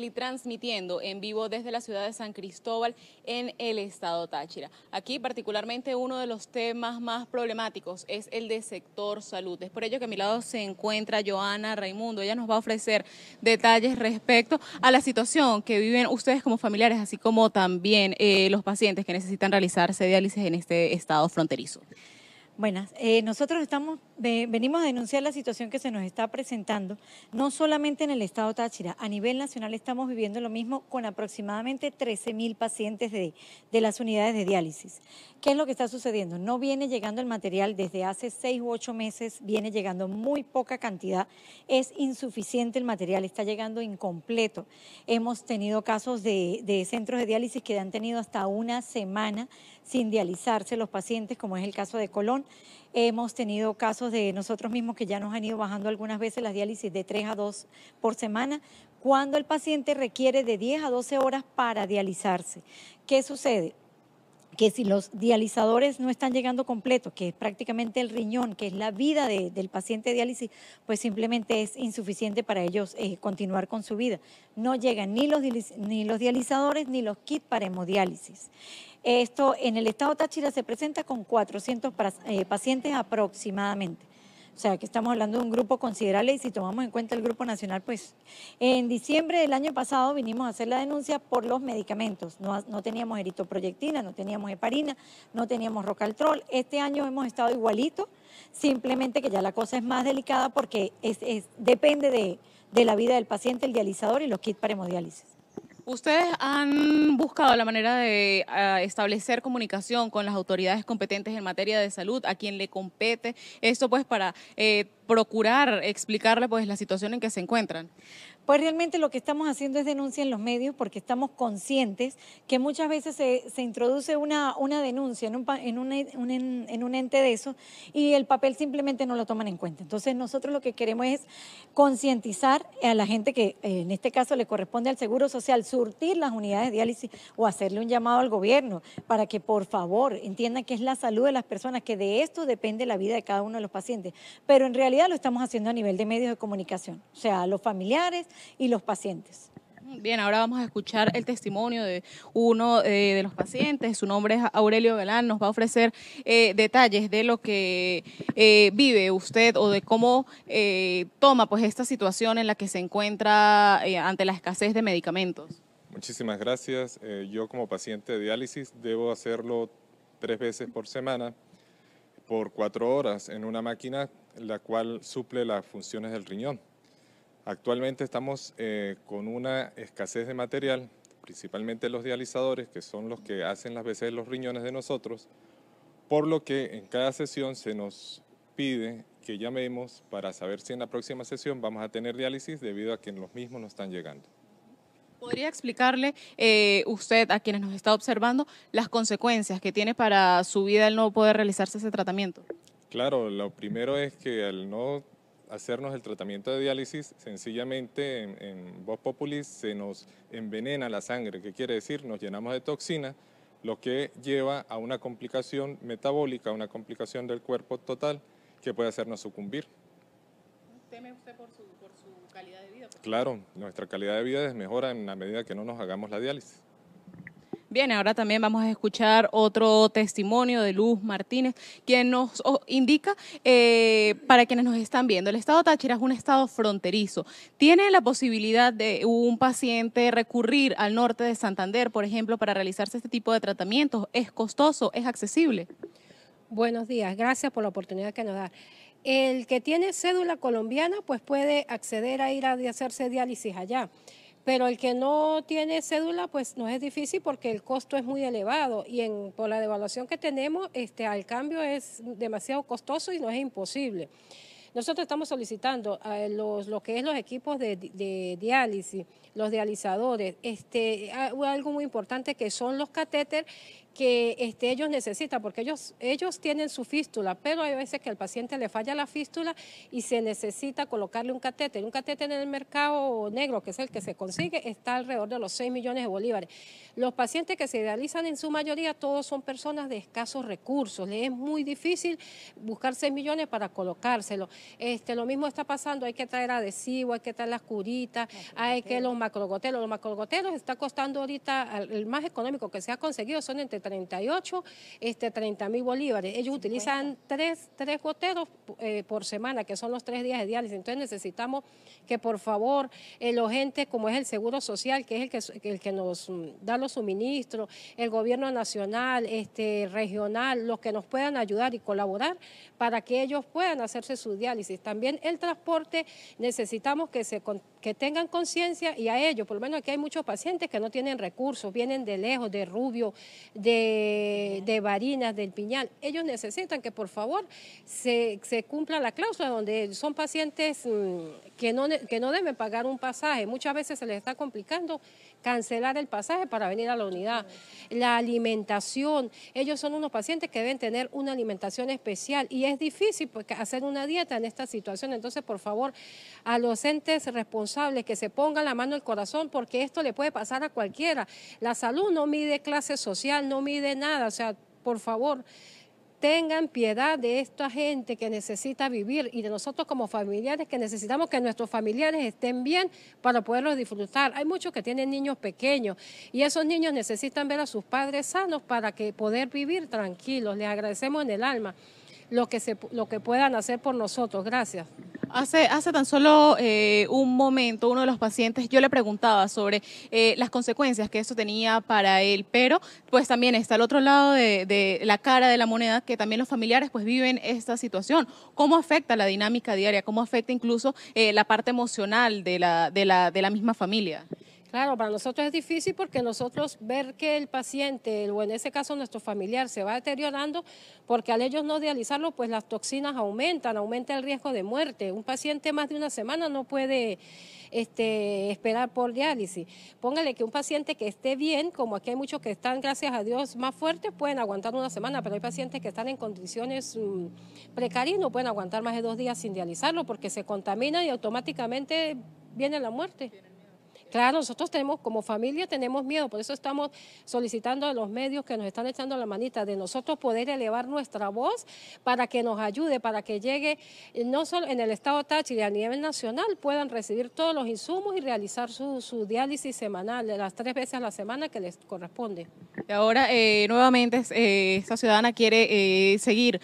y transmitiendo en vivo desde la ciudad de San Cristóbal en el estado Táchira. Aquí particularmente uno de los temas más problemáticos es el de sector salud. Es por ello que a mi lado se encuentra Joana Raimundo. Ella nos va a ofrecer detalles respecto a la situación que viven ustedes como familiares, así como también eh, los pacientes que necesitan realizarse diálisis en este estado fronterizo. Buenas, eh, nosotros estamos venimos a denunciar la situación que se nos está presentando, no solamente en el estado Táchira, a nivel nacional estamos viviendo lo mismo con aproximadamente 13.000 pacientes de, las unidades de diálisis. ¿Qué es lo que está sucediendo? No viene llegando el material desde hace seis u ocho meses, viene llegando muy poca cantidad, es insuficiente el material, está llegando incompleto. Hemos tenido casos de, de centros de diálisis que han tenido hasta una semana sin dializarse los pacientes, como es el caso de Colón. Hemos tenido casos de nosotros mismos que ya nos han ido bajando algunas veces las diálisis de 3 a 2 por semana, cuando el paciente requiere de 10 a 12 horas para dializarse. ¿Qué sucede? que si los dializadores no están llegando completos, que es prácticamente el riñón, que es la vida del paciente de diálisis, pues simplemente es insuficiente para ellos eh, continuar con su vida. No llegan ni los, ni los dializadores ni los kits para hemodiálisis. Esto en el estado Táchira se presenta con 400 eh, pacientes aproximadamente. O sea, que estamos hablando de un grupo considerable y si tomamos en cuenta el Grupo Nacional, pues en diciembre del año pasado vinimos a hacer la denuncia por los medicamentos. No, no teníamos eritoproyectina, no teníamos heparina, no teníamos rocaltrol. Este año hemos estado igualito, simplemente que ya la cosa es más delicada porque es, depende de, de la vida del paciente, el dializador y los kits para hemodiálisis. Ustedes han buscado la manera de eh, establecer comunicación con las autoridades competentes en materia de salud, a quien le compete, esto pues para... Eh, procurar explicarle pues la situación en que se encuentran? Pues realmente lo que estamos haciendo es denuncia en los medios porque estamos conscientes que muchas veces se, introduce una, una denuncia en un, en, un, en, un ente de eso y el papel simplemente no lo toman en cuenta. Entonces nosotros lo que queremos es concientizar a la gente que eh, en este caso le corresponde al Seguro Social surtir las unidades de diálisis o hacerle un llamado al gobierno para que por favor entiendan que es la salud de las personas, que de esto depende la vida de cada uno de los pacientes. Pero en realidad lo estamos haciendo a nivel de medios de comunicación, o sea, los familiares y los pacientes. Bien, ahora vamos a escuchar el testimonio de uno eh, de los pacientes. Su nombre es Aurelio Galán. Nos va a ofrecer eh, detalles de lo que eh, vive usted o de cómo toma pues esta situación en la que se encuentra ante la escasez de medicamentos. Muchísimas gracias. yo como paciente de diálisis debo hacerlo tres veces por semana por cuatro horas en una máquina la cual suple las funciones del riñón. Actualmente estamos eh, con una escasez de material, principalmente los dializadores, que son los que hacen las veces los riñones de nosotros, por lo que en cada sesión se nos pide que llamemos para saber si en la próxima sesión vamos a tener diálisis debido a que los mismos no están llegando. ¿Podría explicarle eh, usted, a quienes nos está observando, las consecuencias que tiene para su vida el no poder realizarse ese tratamiento? Claro, lo primero es que al no hacernos el tratamiento de diálisis, sencillamente en, Voz Populis se nos envenena la sangre. que quiere decir? Nos llenamos de toxina, lo que lleva a una complicación metabólica, una complicación del cuerpo total que puede hacernos sucumbir. ¿Teme usted por su, por su calidad de vida? Claro, nuestra calidad de vida desmejora en la medida que no nos hagamos la diálisis. Bien, ahora también vamos a escuchar otro testimonio de Luz Martínez, quien nos indica, eh, para quienes nos están viendo, el estado Táchira es un estado fronterizo. ¿Tiene la posibilidad de un paciente recurrir al norte de Santander, por ejemplo, para realizarse este tipo de tratamientos? ¿Es costoso? ¿Es accesible? Buenos días, gracias por la oportunidad que nos da. El que tiene cédula colombiana, pues puede acceder a ir a hacerse diálisis allá. Pero el que no tiene cédula, pues no es difícil porque el costo es muy elevado y en, por la devaluación que tenemos, este, al cambio es demasiado costoso y no es imposible. Nosotros estamos solicitando a los, lo que es los equipos de, diálisis, los dializadores, este, algo muy importante que son los catéteres que este, ellos necesitan, porque ellos, ellos tienen su fístula, pero hay veces que al paciente le falla la fístula y se necesita colocarle un catéter. Un catéter en el mercado negro, que es el que se consigue, está alrededor de los 6 millones de bolívares. Los pacientes que se idealizan en su mayoría, todos son personas de escasos recursos. Les es muy difícil buscar 6 millones para colocárselo. Este, lo mismo está pasando, hay que traer adhesivo, hay que traer las curitas, hay que los macrogoteros. Los macrogoteros está costando ahorita, el más económico que se ha conseguido son entre 38, este, 30 mil bolívares. Ellos utilizan tres, tres goteros eh, por semana, que son los tres días de diálisis. Entonces necesitamos que por favor los entes, como es el Seguro Social, que es el que, el que nos mm, da los suministros, el gobierno nacional, este, regional, los que nos puedan ayudar y colaborar para que ellos puedan hacerse su diálisis. También el transporte necesitamos que se que tengan conciencia y a ellos, por lo menos aquí hay muchos pacientes que no tienen recursos, vienen de lejos, de Rubio, de, de Barinas, del Piñal. Ellos necesitan que por favor se, se cumpla la cláusula donde son pacientes mm, que no, que no deben pagar un pasaje. Muchas veces se les está complicando cancelar el pasaje para venir a la unidad. La alimentación, ellos son unos pacientes que deben tener una alimentación especial y es difícil pues, hacer una dieta en esta situación. Entonces, por favor, a los entes responsables que se pongan la mano al corazón, porque esto le puede pasar a cualquiera. La salud no mide clase social, no mide nada. O sea, por favor, tengan piedad de esta gente que necesita vivir y de nosotros como familiares que necesitamos que nuestros familiares estén bien para poderlos disfrutar. Hay muchos que tienen niños pequeños y esos niños necesitan ver a sus padres sanos para que poder vivir tranquilos. Les agradecemos en el alma lo que, lo que puedan hacer por nosotros. Gracias. Hace, tan solo eh, un momento uno de los pacientes, yo le preguntaba sobre eh, las consecuencias que eso tenía para él, pero pues también está al otro lado de, la cara de la moneda que también los familiares pues viven esta situación. ¿Cómo afecta la dinámica diaria? ¿Cómo afecta incluso eh, la parte emocional de la, de la, de la misma familia? Claro, para nosotros es difícil porque nosotros ver que el paciente, o en ese caso nuestro familiar, se va deteriorando, porque al ellos no dializarlo, pues las toxinas aumentan, aumenta el riesgo de muerte. Un paciente más de una semana no puede este, esperar por diálisis. Póngale que un paciente que esté bien, como aquí hay muchos que están, gracias a Dios, más fuertes, pueden aguantar una semana, pero hay pacientes que están en condiciones mm, precarias y no pueden aguantar más de dos días sin dializarlo porque se contamina y automáticamente viene la muerte. Claro, nosotros tenemos, como familia, tenemos miedo, por eso estamos solicitando a los medios que nos están echando la manita de nosotros poder elevar nuestra voz para que nos ayude, para que llegue eh, no solo en el estado Táchira, a nivel nacional, puedan recibir todos los insumos y realizar su, diálisis semanal, las tres veces a la semana que les corresponde. Y ahora, eh, nuevamente, eh, esta ciudadana quiere seguir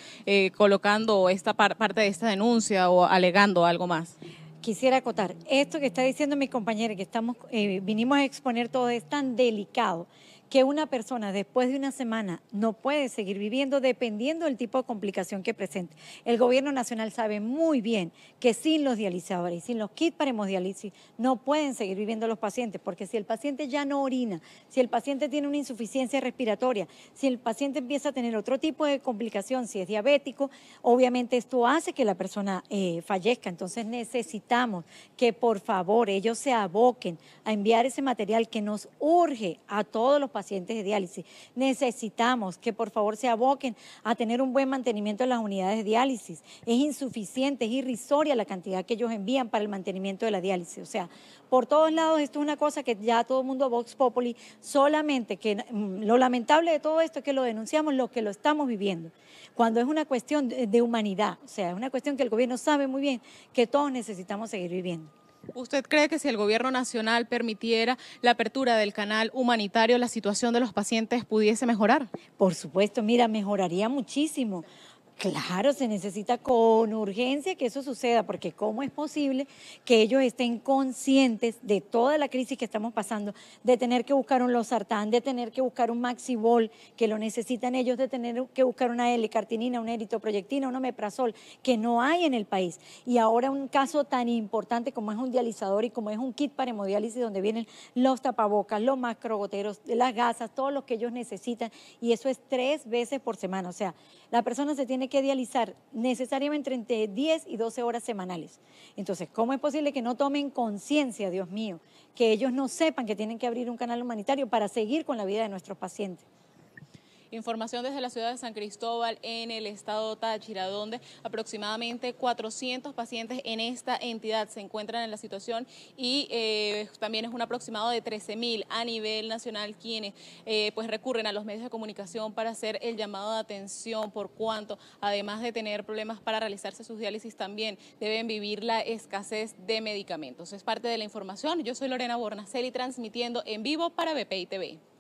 colocando esta parte de esta denuncia o alegando algo más quisiera acotar, esto que está diciendo mi compañera, que estamos, eh, vinimos a exponer todo, es tan delicado que una persona después de una semana no puede seguir viviendo dependiendo del tipo de complicación que presente. El gobierno nacional sabe muy bien que sin los dializadores y sin los kits para hemodiálisis no pueden seguir viviendo los pacientes, porque si el paciente ya no orina, si el paciente tiene una insuficiencia respiratoria, si el paciente empieza a tener otro tipo de complicación, si es diabético, obviamente esto hace que la persona eh, fallezca. Entonces necesitamos que por favor ellos se aboquen a enviar ese material que nos urge a todos los pacientes pacientes de diálisis. Necesitamos que por favor se aboquen a tener un buen mantenimiento de las unidades de diálisis. Es insuficiente, es irrisoria la cantidad que ellos envían para el mantenimiento de la diálisis. O sea, por todos lados esto es una cosa que ya todo el mundo Vox Populi, solamente que mm, lo lamentable de todo esto es que lo denunciamos los que lo estamos viviendo, cuando es una cuestión de humanidad, o sea, es una cuestión que el gobierno sabe muy bien que todos necesitamos seguir viviendo. ¿Usted cree que si el gobierno nacional permitiera la apertura del canal humanitario, la situación de los pacientes pudiese mejorar? Por supuesto, mira, mejoraría muchísimo. Claro, se necesita con urgencia que eso suceda, porque ¿cómo es posible que ellos estén conscientes de toda la crisis que estamos pasando, de tener que buscar un losartán, de tener que buscar un maxibol, que lo necesitan ellos, de tener que buscar una L-cartinina, una eritoproyectina, un omeprazol, que no hay en el país? Y ahora un caso tan importante como es un dializador y como es un kit para hemodiálisis, donde vienen los tapabocas, los macrogoteros, las gasas, todos los que ellos necesitan, y eso es tres veces por semana. O sea, la persona se tiene que dializar necesariamente entre 10 y 12 horas semanales. Entonces, ¿cómo es posible que no tomen conciencia, Dios mío, que ellos no sepan que tienen que abrir un canal humanitario para seguir con la vida de nuestros pacientes? Información desde la ciudad de San Cristóbal en el estado Táchira, donde aproximadamente 400 pacientes en esta entidad se encuentran en la situación y eh, también es un aproximado de 13.000 a nivel nacional quienes eh, pues recurren a los medios de comunicación para hacer el llamado de atención por cuanto, además de tener problemas para realizarse sus diálisis, también deben vivir la escasez de medicamentos. Es parte de la información. Yo soy Lorena Bornaceli transmitiendo en vivo para BPI TV.